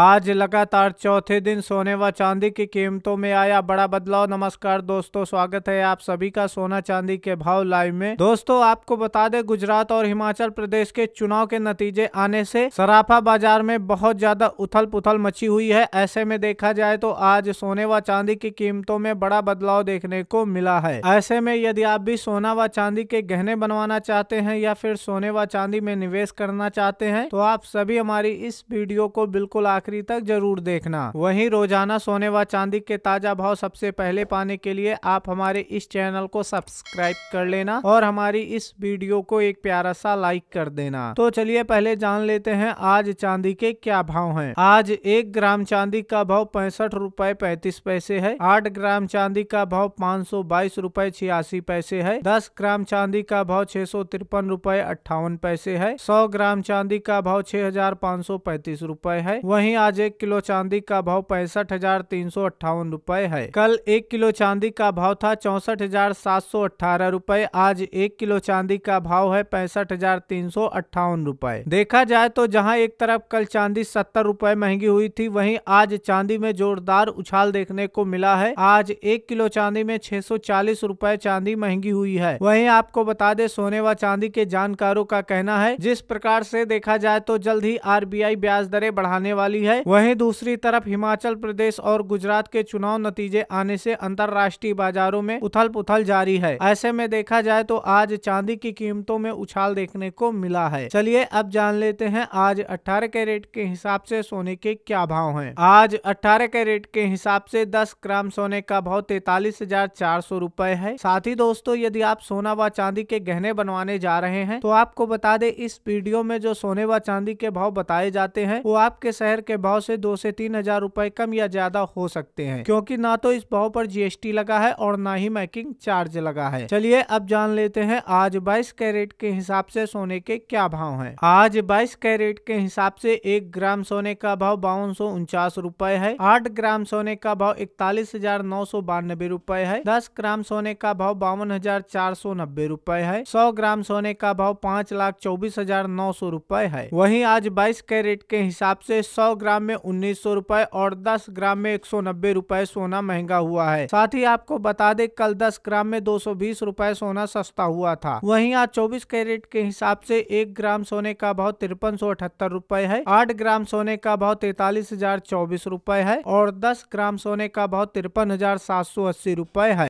आज लगातार चौथे दिन सोने व चांदी की कीमतों में आया बड़ा बदलाव नमस्कार दोस्तों स्वागत है आप सभी का सोना चांदी के भाव लाइव में दोस्तों आपको बता दें गुजरात और हिमाचल प्रदेश के चुनाव के नतीजे आने से सराफा बाजार में बहुत ज्यादा उथल पुथल मची हुई है ऐसे में देखा जाए तो आज सोने व चांदी की कीमतों में बड़ा बदलाव देखने को मिला है ऐसे में यदि आप भी सोना व चांदी के गहने बनवाना चाहते है या फिर सोने व चांदी में निवेश करना चाहते है तो आप सभी हमारी इस वीडियो को बिल्कुल आखिरी तक जरूर देखना वहीं रोजाना सोने व चांदी के ताजा भाव सबसे पहले पाने के लिए आप हमारे इस चैनल को सब्सक्राइब कर लेना और हमारी इस वीडियो को एक प्यारा सा लाइक कर देना तो चलिए पहले जान लेते हैं आज चांदी के क्या भाव है आज एक ग्राम चांदी का भाव पैंसठ रूपए पैतीस पैसे है आठ ग्राम चांदी का भाव पाँच सौ बाईस रूपए छियासी पैसे है दस ग्राम चांदी का भाव छह सौ तिरपन रूपए अट्ठावन पैसे है सौ ग्राम चांदी का भाव छह हजार पाँच सौ पैंतीस रूपए है वही वहीं आज एक किलो चांदी का भाव पैंसठ हजार तीन सौ अट्ठावन रूपए है कल एक किलो चांदी का भाव था चौसठ हजार सात सौ अठारह रूपए आज एक किलो चांदी का भाव है पैंसठ हजार तीन सौ अट्ठावन रूपए देखा जाए तो जहाँ एक तरफ कल चांदी सत्तर रूपए महंगी हुई थी वहीं आज चांदी में जोरदार उछाल देखने को मिला है आज एक किलो चांदी में छह सौ चालीस रूपए चांदी महंगी हुई है वही आपको बता दे सोने व चांदी के जानकारों का कहना है जिस प्रकार से देखा जाए तो जल्द ही आरबीआई ब्याज दरें बढ़ाने वाली वाली है वहीं दूसरी तरफ हिमाचल प्रदेश और गुजरात के चुनाव नतीजे आने से अंतर्राष्ट्रीय बाजारों में उथल पुथल जारी है ऐसे में देखा जाए तो आज चांदी की कीमतों में उछाल देखने को मिला है चलिए अब जान लेते हैं आज अठारह कैरेट के हिसाब से सोने के क्या भाव है आज अठारह कैरेट के हिसाब से दस ग्राम सोने का भाव तैतालीस हजार चार सौ रूपए है साथ ही दोस्तों यदि आप सोना व चांदी के गहने बनवाने जा रहे हैं तो आपको बता दे इस वीडियो में जो सोने व चांदी के भाव बताए जाते हैं वो आपके शहर के भाव से दो से तीन हजार रूपए कम या ज्यादा हो सकते हैं क्योंकि ना तो इस भाव पर जीएसटी लगा है और ना ही मैकिंग चार्ज लगा है चलिए अब जान लेते हैं आज बाईस कैरेट के हिसाब से सोने के क्या भाव है आज बाईस कैरेट के हिसाब से एक ग्राम सोने का भाव बावन सौ उनचास रूपए है आठ ग्राम सोने का भाव इकतालीस हजार नौ सौ बानबे रूपए है दस ग्राम सोने का भाव बावन हजार चार सौ नब्बे रूपए है सौ ग्राम सोने का भाव पाँच लाख चौबीस हजार नौ सौ रूपए है वहीं आज बाईस कैरेट के हिसाब से सौ सौ ग्राम में उन्नीस सौ रूपए और दस ग्राम में एक सौ नब्बे रूपए सोना महंगा हुआ है साथ ही आपको बता दें कल दस ग्राम में दो सौ बीस रूपए सोना सस्ता हुआ था वहीं आज चौबीस कैरेट के हिसाब से एक ग्राम सोने का भाव तिरपन सौ अठहत्तर रूपए है आठ ग्राम सोने का भाव तैतालीस हजार चौबीस रूपए है और दस ग्राम सोने का भाव तिरपन हजार सात सौ अस्सी रूपए है